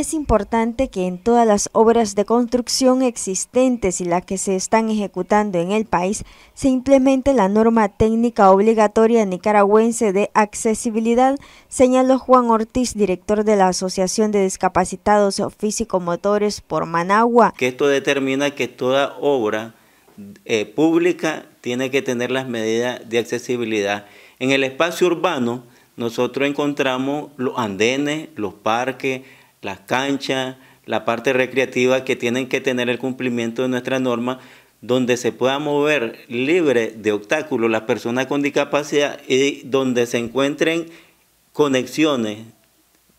es importante que en todas las obras de construcción existentes y las que se están ejecutando en el país se implemente la norma técnica obligatoria nicaragüense de accesibilidad, señaló Juan Ortiz, director de la Asociación de Discapacitados Físico-Motores por Managua. Que esto determina que toda obra eh, pública tiene que tener las medidas de accesibilidad. En el espacio urbano nosotros encontramos los andenes, los parques, las canchas, la parte recreativa que tienen que tener el cumplimiento de nuestra norma, donde se pueda mover libre de obstáculos las personas con discapacidad y donde se encuentren conexiones.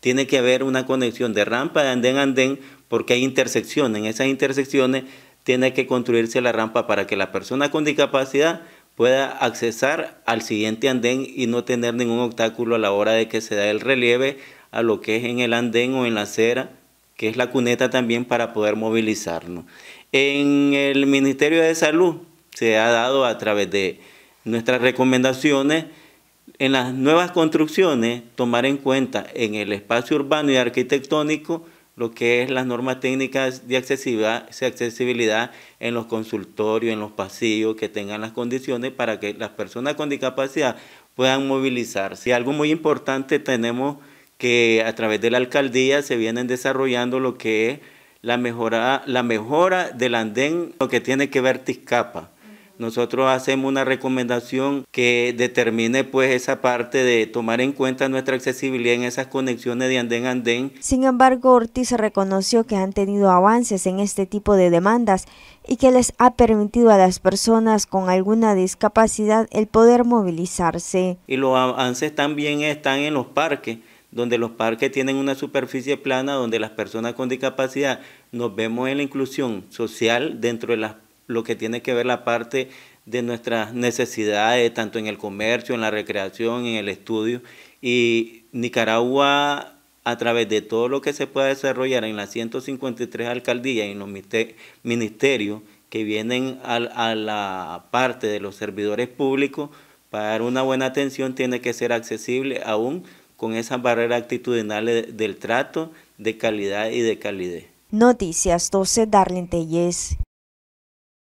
Tiene que haber una conexión de rampa de andén a andén porque hay intersecciones. En esas intersecciones tiene que construirse la rampa para que la persona con discapacidad pueda accesar al siguiente andén y no tener ningún obstáculo a la hora de que se da el relieve a lo que es en el andén o en la acera, que es la cuneta también para poder movilizarnos. En el Ministerio de Salud se ha dado a través de nuestras recomendaciones en las nuevas construcciones tomar en cuenta en el espacio urbano y arquitectónico lo que es las normas técnicas de accesibilidad, accesibilidad en los consultorios, en los pasillos, que tengan las condiciones para que las personas con discapacidad puedan movilizarse. Y algo muy importante tenemos que a través de la alcaldía se vienen desarrollando lo que es la mejora, la mejora del andén, lo que tiene que ver Tizcapa. Nosotros hacemos una recomendación que determine pues esa parte de tomar en cuenta nuestra accesibilidad en esas conexiones de andén a andén. Sin embargo, Ortiz reconoció que han tenido avances en este tipo de demandas y que les ha permitido a las personas con alguna discapacidad el poder movilizarse. Y los avances también están en los parques donde los parques tienen una superficie plana, donde las personas con discapacidad nos vemos en la inclusión social dentro de la, lo que tiene que ver la parte de nuestras necesidades, tanto en el comercio, en la recreación, en el estudio. Y Nicaragua, a través de todo lo que se pueda desarrollar en las 153 alcaldías y en los ministerios que vienen a, a la parte de los servidores públicos, para dar una buena atención tiene que ser accesible aún con esas barreras actitudinales del trato, de calidad y de calidez. Noticias 12 Darlene Telles.